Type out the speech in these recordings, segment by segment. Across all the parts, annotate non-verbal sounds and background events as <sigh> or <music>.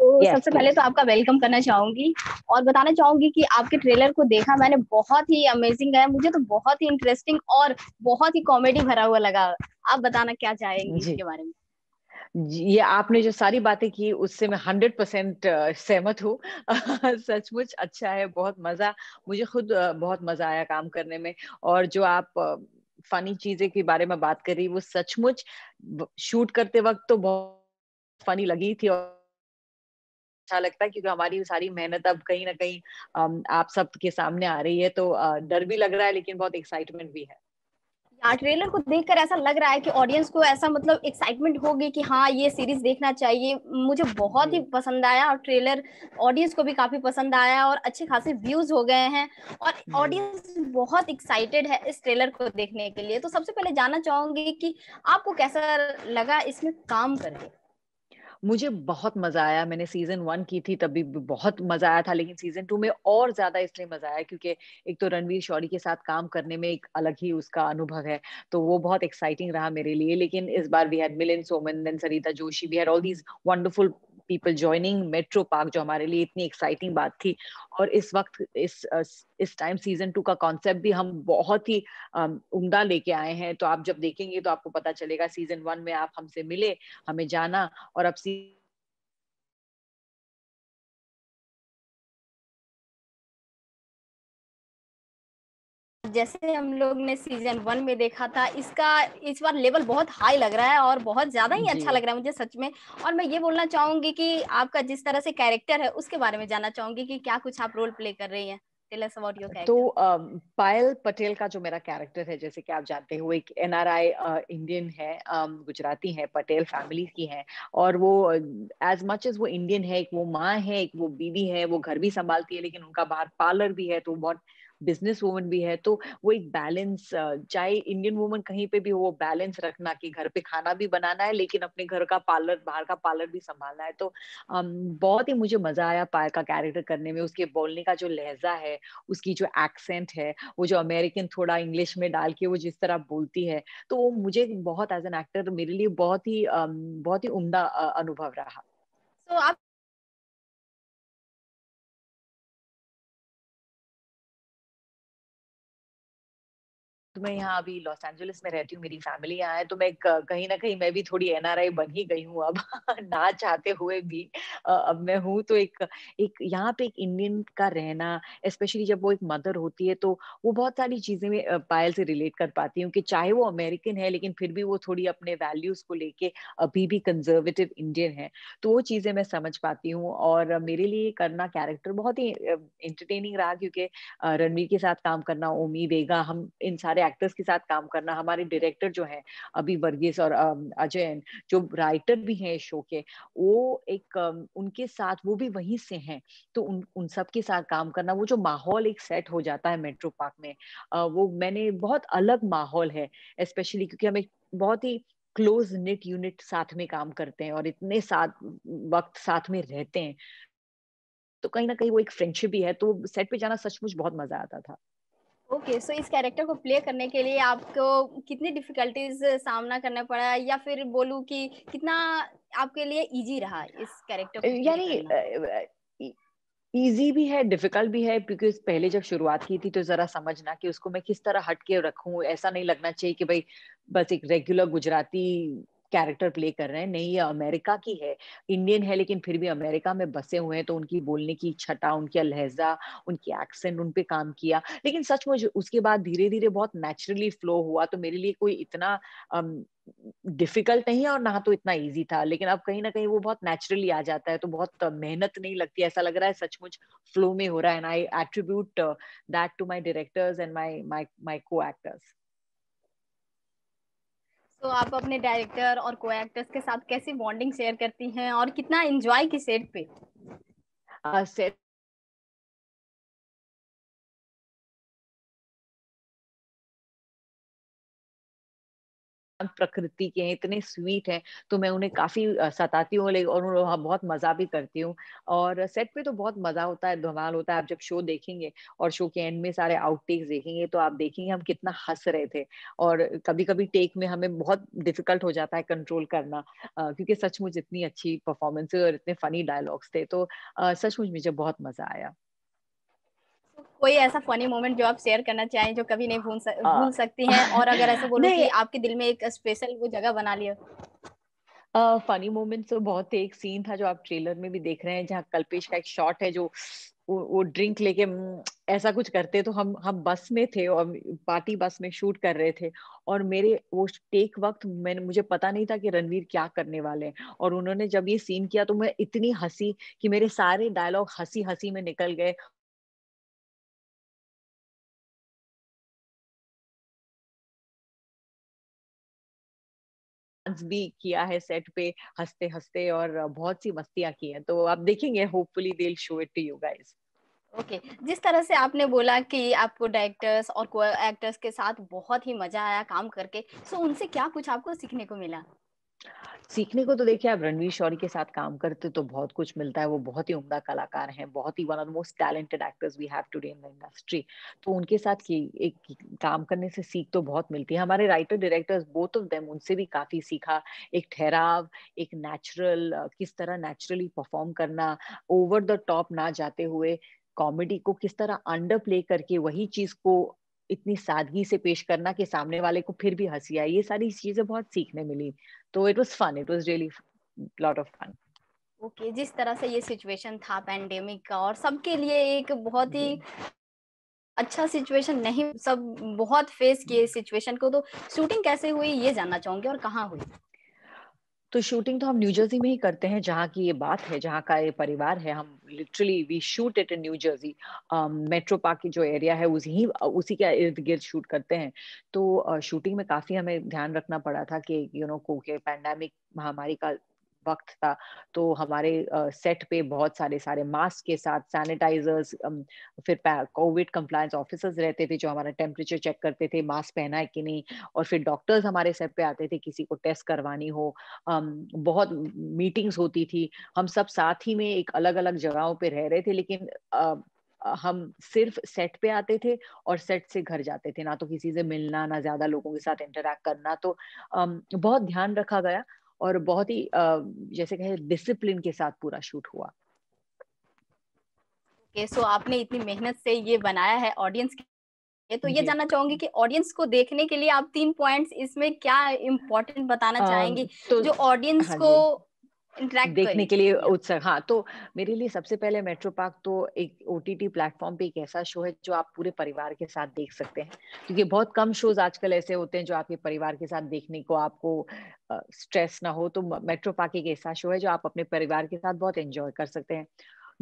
तो yes, सबसे yes. पहले तो आपका वेलकम करना चाहूंगी और बताना चाहूंगी कि आपके ट्रेलर को देखा मैंने बहुत ही अमेजिंग है मुझे तो बहुत ही इंटरेस्टिंग और बहुत ही कॉमेडी भरा हुआ लगा आप बताना क्या चाहेंगे इसके बारे में ये आपने जो सारी बातें की उससे मैं हंड्रेड परसेंट सहमत हूँ <laughs> सचमुच अच्छा है बहुत मजा मुझे खुद बहुत मजा आया काम करने में और जो आप फनी चीजें के बारे में बात कर रही वो सचमुच शूट करते वक्त तो बहुत फनी लगी थी और अच्छा लगता है क्योंकि हमारी सारी मेहनत अब कहीं ना कहीं आप सब के सामने आ रही है तो डर भी लग रहा है लेकिन बहुत एक्साइटमेंट भी है या ट्रेलर को देखकर ऐसा लग रहा है कि ऑडियंस को ऐसा मतलब एक्साइटमेंट होगी कि हाँ ये सीरीज देखना चाहिए मुझे बहुत ही हम्म। पसंद आया और ट्रेलर ऑडियंस को भी काफी पसंद आया और अच्छे खासे व्यूज हो गए हैं और ऑडियंस हम्म। बहुत एक्साइटेड है इस ट्रेलर को देखने के लिए तो सबसे पहले जानना चाहूंगी कि आपको कैसा लगा इसमें काम करके मुझे बहुत मजा आया मैंने सीजन वन की थी तभी बहुत मजा आया था लेकिन सीजन टू में और ज्यादा इसलिए मजा आया क्योंकि एक तो रणवीर शौरी के साथ काम करने में एक अलग ही उसका अनुभव है तो वो बहुत एक्साइटिंग रहा मेरे लिए लेकिन इस बार we had Milind Soman then Sarita Joshi we had all these wonderful people joining Metro Park जो हमारे लिए इतनी एक्साइटिंग बात थी और इस वक्त इस इस टाइम सीजन टू का कॉन्सेप्ट भी हम बहुत ही उमदा लेके आए हैं तो आप जब देखेंगे तो आपको पता चलेगा सीजन वन में आप हमसे मिले हमें जाना और अब सी जैसे हम लोग ने सीजन वन में देखा था इसका इस बार लेवल बहुत हाई लग रहा है और बहुत ज्यादा ही अच्छा लग रहा है मुझे सच में और मैं ये बोलना चाहूंगी कि आपका जिस तरह से कैरेक्टर है उसके बारे में जानना चाहूंगी कि क्या कुछ आप रोल प्ले कर रही हैं तो पायल पटेल का जो मेरा कैरेक्टर है जैसे कि आप जानते हैं वो एक एनआरआई इंडियन है गुजराती है पटेल फैमिली की है और वो एज मच एज वो इंडियन है एक वो माँ है एक वो बीवी है वो घर भी संभालती है लेकिन उनका बाहर पार्लर भी है तो बहुत बिजनेस वुमन भी है तो वो एक बैलेंस चाहे इंडियन वुमन कहीं पे भी हो वो बैलेंस रखना कि घर पे खाना भी बनाना है लेकिन अपने घर का पार्लर बाहर का पार्लर भी संभालना है तो बहुत ही मुझे मजा आया पाया का कैरेक्टर करने में उसके बोलने का जो लहजा है उसकी जो एक्सेंट है वो जो अमेरिकन थोड़ा इंग्लिश में डाल के वो जिस तरह बोलती है तो वो मुझे बहुत एज एन एक्टर मेरे लिए बहुत ही बहुत ही उम्दा अनुभव रहा तो आप तो मैं यहाँ अभी लॉस एंजलिस में रहती हूँ मेरी फैमिली यहाँ है तो मैं कहीं ना कहीं मैं भी थोड़ी एनआरआई बन ही गई हूँ अब <laughs> ना चाहते हुए भी अब मैं हूँ तो एक एक यहाँ पे एक इंडियन का रहना स्पेशली जब वो एक मदर होती है तो वो बहुत सारी चीजें में पायल से रिलेट कर पाती हूँ कि चाहे वो अमेरिकन है लेकिन फिर भी वो थोड़ी अपने वैल्यूज को लेके अभी भी कंजर्वेटिव इंडियन है तो वो चीजें मैं समझ पाती हूँ और मेरे लिए करना कैरेक्टर बहुत ही इंटरटेनिंग रहा क्योंकि रणवीर के साथ काम करना ओमी बेगा हम इन सारे एक्टर्स के साथ काम करना हमारे डायरेक्टर जो हैं अभी वर्गीस और अजय जो राइटर भी हैं शो के वो एक उनके साथ वो भी वहीं से हैं तो उन उन सब के साथ काम करना वो जो माहौल एक सेट हो जाता है मेट्रो पार्क में वो मैंने बहुत अलग माहौल है स्पेशली क्योंकि हम एक बहुत ही क्लोज निट यूनिट साथ में काम करते हैं और इतने साथ वक्त साथ में रहते हैं तो कहीं ना कहीं वो एक फ्रेंडशिप भी है तो सेट पे जाना सचमुच बहुत मजा आता था ओके सो इस कैरेक्टर को प्ले करने के लिए आपको कितनी डिफिकल्टीज uh, सामना करना पड़ा या फिर बोलूं कि कितना आपके लिए इजी रहा इस कैरेक्टर यानी इजी uh, uh, e-, भी है डिफिकल्ट भी है बिकॉज पहले जब शुरुआत की थी तो जरा समझना कि उसको मैं किस तरह हट के रखूं ऐसा नहीं लगना चाहिए कि भाई बस एक रेगुलर गुजराती कैरेक्टर प्ले कर रहे हैं नहीं ये अमेरिका की है इंडियन है लेकिन फिर भी अमेरिका में बसे हुए हैं तो उनकी बोलने की छटा उनका लहजा उनकी एक्सेंट उन काम किया लेकिन सचमुच उसके बाद धीरे धीरे बहुत नेचुरली फ्लो हुआ तो मेरे लिए कोई इतना डिफिकल्ट नहीं है और ना तो इतना इजी था लेकिन अब कहीं ना कहीं वो बहुत नेचुरली आ जाता है तो बहुत मेहनत नहीं लगती ऐसा लग रहा है सचमुच फ्लो में हो रहा है and I attribute that to my directors and my my my को एक्टर्स तो आप अपने डायरेक्टर और को एक्टर्स के साथ कैसी बॉन्डिंग शेयर करती हैं और कितना एंजॉय की सेट पे सेट प्रकृति के हैं इतने स्वीट हैं तो मैं उन्हें काफ़ी सताती हूँ और बहुत मज़ा भी करती हूँ और सेट पे तो बहुत मज़ा होता है धमाल होता है आप जब शो देखेंगे और शो के एंड में सारे आउटटेक्स देखेंगे तो आप देखेंगे हम कितना हंस रहे थे और कभी कभी टेक में हमें बहुत डिफिकल्ट हो जाता है कंट्रोल करना क्योंकि सचमुच इतनी अच्छी परफॉर्मेंस और इतने फनी डायलॉग्स थे तो सचमुच मुझे बहुत मज़ा आया कोई ऐसा फनी मोमेंट जो आप शेयर करना चाहें जो कभी नहीं भूल सक, हाँ। भूल सकती हैं और अगर ऐसा बोलो कि आपके दिल में एक स्पेशल वो जगह बना लिया फनी मोमेंट तो बहुत एक सीन था जो आप ट्रेलर में भी देख रहे हैं जहाँ कल्पेश का एक शॉट है जो वो, वो ड्रिंक लेके ऐसा कुछ करते तो हम हम बस में थे और पार्टी बस में शूट कर रहे थे और मेरे वो टेक वक्त मैंने मुझे पता नहीं था कि रणवीर क्या करने वाले हैं और उन्होंने जब ये सीन किया तो मैं इतनी हंसी कि मेरे सारे डायलॉग हंसी हंसी में निकल गए डांस भी किया है सेट पे हंसते हंसते और बहुत सी मस्तियां की हैं तो आप देखेंगे hopefully they show it to you guys okay okay. जिस तरह से आपने बोला कि आपको डायरेक्टर्स और एक्टर्स के साथ बहुत ही मजा आया काम करके सो उनसे क्या कुछ आपको सीखने को मिला सीखने को तो देखिए आप रणवीर शौरी के साथ काम करते तो बहुत कुछ मिलता है वो बहुत ही उम्दा कलाकार हैं बहुत ही one of the most talented actors we have today in the industry तो उनके साथ ये एक काम करने से सीख तो बहुत मिलती है हमारे writer directors both of them उनसे भी काफ़ी सीखा एक ठहराव एक नेचुरल किस तरह नेचुरली परफॉर्म करना ओवर द टॉप ना जाते हुए कॉमेडी को किस तरह अंडर प्ले करके वही चीज़ को इतनी सादगी से पेश करना कि सामने वाले को फिर भी हंसी आए ये सारी चीज़ें बहुत सीखने मिली तो it was fun it was really lot of fun okay जिस तरह से ये सिचुएशन था पेंडेमिक का और सबके लिए एक बहुत ही अच्छा सिचुएशन नहीं सब बहुत फेस किए सिचुएशन को तो शूटिंग कैसे हुई ये जानना चाहूंगी और कहाँ हुई तो शूटिंग तो हम न्यू जर्सी में ही करते हैं जहाँ की ये बात है जहाँ का ये परिवार है हम literally we shoot it in New Jersey Metro Park की जो एरिया है उसी उसी के इर्द गिर्द शूट करते हैं तो शूटिंग में काफ़ी हमें ध्यान रखना पड़ा था कि यू नो को पैंडमिक महामारी का वक्त था तो हमारे सेट पे बहुत सारे सारे मास्क के साथ सैनिटाइजर्स फिर कोविड कंप्लायंस ऑफिसर्स रहते थे जो हमारा टेम्परेचर चेक करते थे मास्क पहना है कि नहीं और फिर डॉक्टर्स हमारे सेट पे आते थे किसी को टेस्ट करवानी हो बहुत मीटिंग्स होती थी हम सब साथ ही में एक अलग अलग जगहों पे रह रहे थे लेकिन हम सिर्फ सेट पे आते थे और सेट से घर जाते थे ना तो किसी से मिलना ना ज्यादा लोगों के साथ इंटरेक्ट करना तो बहुत ध्यान रखा गया और बहुत ही जैसे कहे डिसिप्लिन के साथ पूरा शूट हुआ okay, so आपने इतनी मेहनत से ये बनाया है ऑडियंस के तो ये जानना चाहूंगी कि ऑडियंस को देखने के लिए आप तीन पॉइंट्स इसमें क्या इम्पोर्टेंट बताना चाहेंगी तो, जो ऑडियंस हाँ को देखने के लिए उत्सुक हाँ तो मेरे लिए सबसे पहले मेट्रो पार्क तो एक ओ टी टी प्लेटफॉर्म पे एक ऐसा शो है जो आप पूरे परिवार के साथ देख सकते हैं क्योंकि बहुत कम शोज आजकल ऐसे होते हैं जो आपके परिवार के साथ देखने को आपको स्ट्रेस ना हो तो मेट्रो पार्क एक ऐसा शो है जो आप अपने परिवार के साथ बहुत एंजॉय कर सकते हैं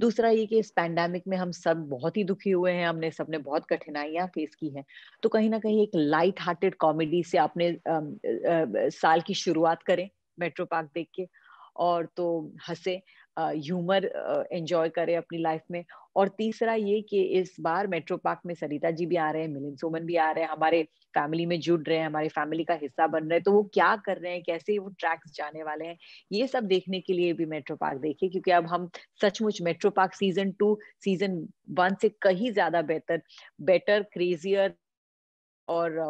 दूसरा ये कि इस पैंडेमिक में हम सब बहुत ही दुखी हुए हैं हमने सबने बहुत कठिनाइयां फेस की हैं तो कहीं ना कहीं एक लाइट हार्टेड कॉमेडी से आपने साल की शुरुआत करें मेट्रो पार्क देख के और तो हंसे ह्यूमर एंजॉय करें अपनी लाइफ में और तीसरा ये कि इस बार मेट्रो पार्क में सरिता जी भी आ रहे हैं मिलिन सोमन भी आ रहे हैं हमारे फैमिली में जुड़ रहे हैं हमारे फैमिली का हिस्सा बन रहे हैं तो वो क्या कर रहे हैं कैसे वो ट्रैक्स जाने वाले हैं ये सब देखने के लिए भी मेट्रो पार्क देखिए क्योंकि अब हम सचमुच Metro Park season two season one से कहीं ज्यादा बेहतर बेटर क्रेजियर और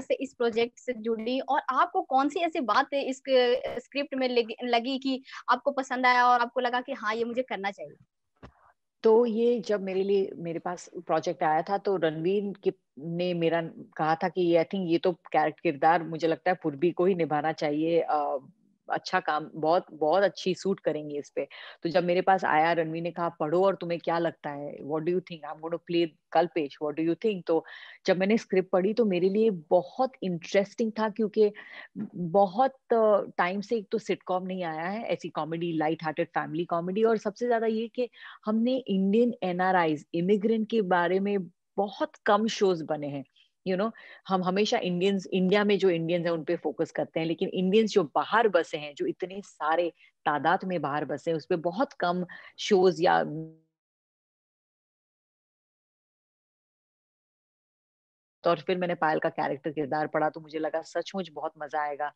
से इस प्रोजेक्ट से जुड़ी और आपको कौन सी ऐसी बात इस स्क्रिप्ट में लगी कि आपको पसंद आया और आपको लगा कि हाँ ये मुझे करना चाहिए तो ये जब मेरे लिए मेरे पास प्रोजेक्ट आया था तो रणवीर ने मेरा कहा था कि आई थिंक ये तो कैरेक्ट किरदार मुझे लगता है पूर्वी को ही निभाना चाहिए अच्छा काम बहुत बहुत अच्छी सूट करेंगी इस पे तो जब मेरे पास आया रणवीर ने कहा पढ़ो और तुम्हें क्या लगता है what do you think I am going to play Kalpesh what do you think तो जब मैंने स्क्रिप्ट पढ़ी तो मेरे लिए बहुत इंटरेस्टिंग था क्योंकि बहुत टाइम से एक तो सिटकॉम नहीं आया है ऐसी comedy light hearted family comedy और सबसे ज्यादा ये कि हमने इंडियन एनआरआईज इमिग्रेंट के बारे में बहुत कम शोज बने हैं यू नो हम हमेशा इंडियंस इंडिया में जो इंडियंस हैं उन पे फोकस करते हैं लेकिन इंडियंस जो बाहर बसे हैं जो इतने सारे तादाद में बाहर बसे हैं उस पर बहुत कम शोज या तो और फिर मैंने पायल का कैरेक्टर किरदार पढ़ा तो मुझे लगा सचमुच बहुत मजा आएगा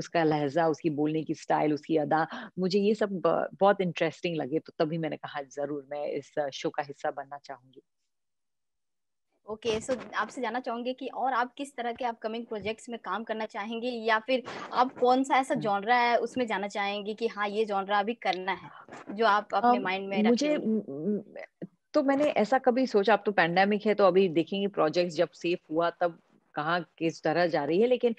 उसका लहजा उसकी बोलने की स्टाइल उसकी अदा मुझे ये सब बहुत इंटरेस्टिंग लगे तो तभी मैंने कहा जरूर मैं इस शो का हिस्सा बनना चाहूंगी ओके सो आपसे जानना चाहूंगे कि और आप किस तरह के अपकमिंग प्रोजेक्ट्स में काम करना चाहेंगे या फिर आप कौन सा ऐसा जॉनरा है उसमें जाना चाहेंगे कि हाँ ये जॉनरा अभी करना है जो आप अपने माइंड में मुझे तो मैंने ऐसा कभी सोचा अब तो पैंडेमिक है तो अभी देखेंगे प्रोजेक्ट्स जब सेफ हुआ तब कहाँ किस तरह जा रही है लेकिन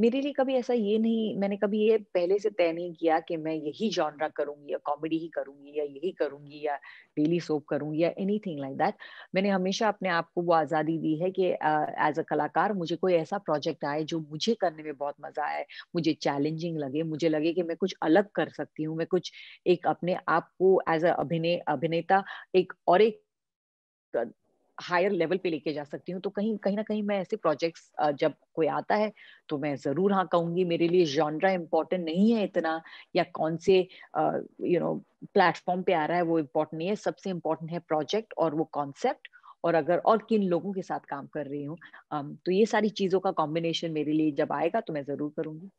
मेरे लिए कभी ऐसा ये नहीं मैंने कभी ये पहले से तय नहीं किया कि मैं यही जॉनरा करूंगी या कॉमेडी ही करूंगी या यही करूंगी या डेली सोप करूंगी या एनी थिंग लाइक दैट मैंने हमेशा अपने आप को वो आज़ादी दी है कि एज अ कलाकार मुझे कोई ऐसा प्रोजेक्ट आए जो मुझे करने में बहुत मज़ा आए मुझे चैलेंजिंग लगे मुझे लगे कि मैं कुछ अलग कर सकती हूँ मैं कुछ एक अपने आप को एज अ अभिनेता एक और एक हायर लेवल पे लेके जा सकती हूँ तो कहीं कहीं ना कहीं मैं ऐसे प्रोजेक्ट्स जब कोई आता है तो मैं ज़रूर हाँ कहूंगी मेरे लिए जॉनरा इम्पोर्टेंट नहीं है इतना या कौन से यू नो प्लेटफॉर्म पे आ रहा है वो इम्पोर्टेंट नहीं है सबसे इम्पोर्टेंट है प्रोजेक्ट और वो कॉन्सेप्ट और अगर और किन लोगों के साथ काम कर रही हूँ तो ये सारी चीज़ों का कॉम्बिनेशन मेरे लिए जब आएगा तो मैं ज़रूर करूंगी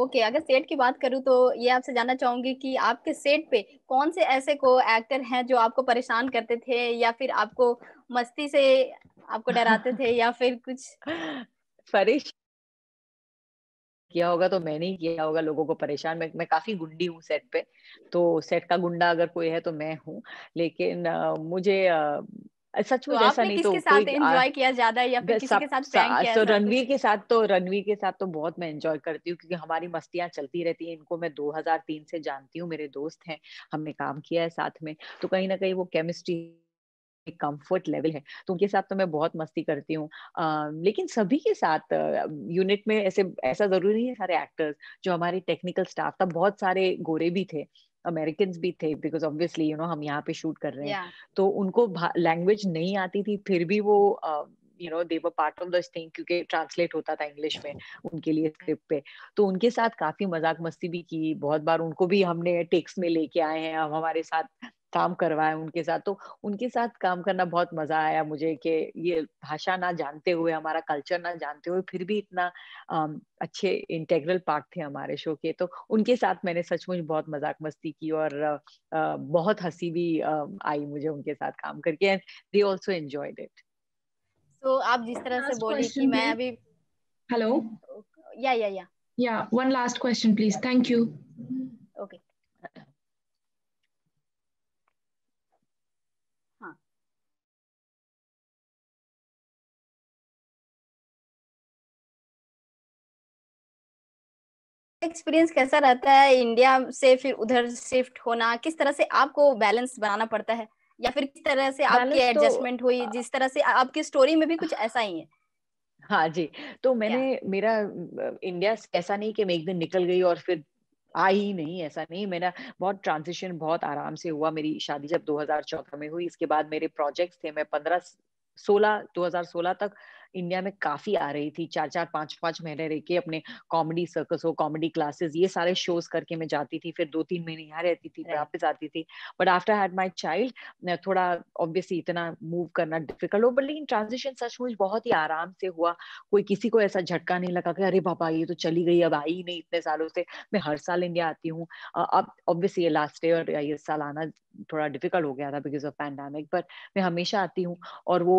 ओके okay, अगर सेट की बात करूं तो ये आपसे जानना चाहूंगी कि आपके सेट पे कौन से ऐसे को एक्टर हैं जो आपको परेशान करते थे या फिर आपको मस्ती से आपको डराते थे या <laughs> फिर कुछ फरिश किया होगा तो मैंने ही किया होगा लोगों को परेशान मैं मैं काफी गुंडी हूँ सेट पे तो सेट का गुंडा अगर कोई है तो मैं हूँ लेकिन आ, मुझे आ, सच में ऐसा तो नहीं तो एंजॉय किया ज्यादा या फिर किसी के साथ किया तो रणवीर के साथ तो रणवीर के साथ तो बहुत मैं एंजॉय करती हूँ क्योंकि हमारी मस्तियां चलती रहती हैं इनको मैं 2003 से जानती हूँ मेरे दोस्त हैं हमने काम किया है साथ में तो कहीं ना कहीं वो केमिस्ट्री कंफर्ट लेवल है तो उनके साथ तो मैं बहुत मस्ती करती हूँ लेकिन सभी के साथ यूनिट में ऐसे ऐसा जरूरी है सारे एक्टर्स जो हमारे टेक्निकल स्टाफ था बहुत सारे गोरे भी थे अमेरिकन भी थे बिकॉज ऑब्वियसली यू नो हम यहाँ पे शूट कर रहे हैं yeah. तो उनको लैंग्वेज नहीं आती थी फिर भी वो you know they part of this thing क्योंकि ट्रांसलेट होता था इंग्लिश में उनके लिए स्क्रिप्ट पे तो उनके साथ काफी मजाक मस्ती भी की बहुत बार उनको भी हमने टेक्स में लेके आए हैं हम हमारे साथ काम करवाया उनके साथ तो उनके साथ काम करना बहुत मजा आया मुझे कि ये भाषा ना जानते हुए हमारा कल्चर ना जानते हुए फिर भी इतना अच्छे इंटेग्रल पार्ट थे हमारे शो के तो उनके साथ मैंने सचमुच बहुत मजाक मस्ती की और बहुत हंसी भी आई मुझे उनके साथ काम करके and they also enjoyed it तो आप जिस तरह से बोली कि मैं अभी हेलो या या या या one last question please thank you okay experience कैसा रहता है इंडिया से फिर उधर शिफ्ट होना किस तरह से आपको बैलेंस बनाना पड़ता है या फिर किस तरह से आपकी एडजस्टमेंट तो, हुई जिस तरह से आपकी स्टोरी में भी कुछ हाँ। ऐसा ही है हाँ जी तो मैंने मेरा इंडिया ऐसा नहीं कि मैं एक दिन निकल गई और फिर आई ही नहीं ऐसा नहीं मेरा बहुत ट्रांजिशन बहुत आराम से हुआ मेरी शादी जब 2014 में हुई इसके बाद मेरे प्रोजेक्ट्स थे मैं 15 सोलह 2016 तक इंडिया में काफी आ रही थी चार चार पांच पांच महीने रह के अपने कॉमेडी सर्कस हो कॉमेडी क्लासेस ये सारे शोज करके मैं जाती थी फिर दो तीन महीने यहाँ रहती थी फिर वापस आती थी but after had my child थोड़ा ऑब्वियसली इतना मूव करना डिफिकल्ट हो बट लेकिन ट्रांजिशन सचमुच बहुत ही आराम से हुआ कोई किसी को ऐसा झटका नहीं लगा कि अरे बाबा ये तो चली गई अब आई नहीं इतने सालों से मैं हर साल इंडिया आती हूँ अब ऑब्वियसली ये लास्ट ईयर या ये साल आना थोड़ा डिफिकल्ट हो गया था बिकॉज ऑफ पैंडमिक बट मैं हमेशा आती हूँ और वो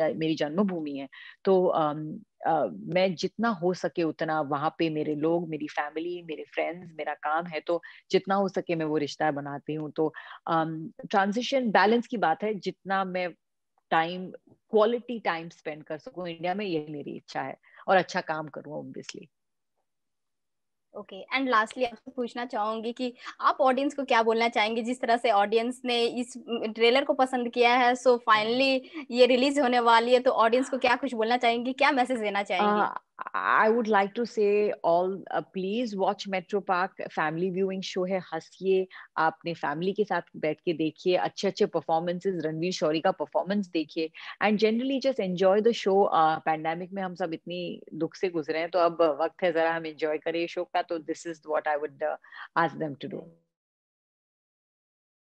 मेरी जन्मभूमि है तो मैं जितना हो सके उतना वहाँ पे मेरे लोग मेरी फैमिली मेरे फ्रेंड्स मेरा काम है तो जितना हो सके मैं वो रिश्ता बनाती हूँ तो ट्रांजिशन बैलेंस की बात है जितना मैं टाइम क्वालिटी टाइम स्पेंड कर सकूँ इंडिया में ये मेरी इच्छा है और अच्छा काम करूँ ऑब्वियसली ओके एंड लास्टली आपसे पूछना चाहूंगी कि आप ऑडियंस को क्या बोलना चाहेंगे जिस तरह से ऑडियंस ने इस ट्रेलर को पसंद किया है सो so फाइनली ये रिलीज होने वाली है तो ऑडियंस को क्या कुछ बोलना चाहेंगे क्या मैसेज देना चाहेंगे I would like to say all uh, please watch Metro family viewing show है हंसिए आपने फैमिली के साथ बैठ के देखिए अच्छे अच्छे परफॉर्मेंसेज रणवीर शौरी का परफॉर्मेंस देखिए and generally just enjoy the show pandemic में हम सब इतनी दुख से गुजरे हैं तो अब वक्त है जरा हम एंजॉय करें शो का तो this is what I would आज दम टू डू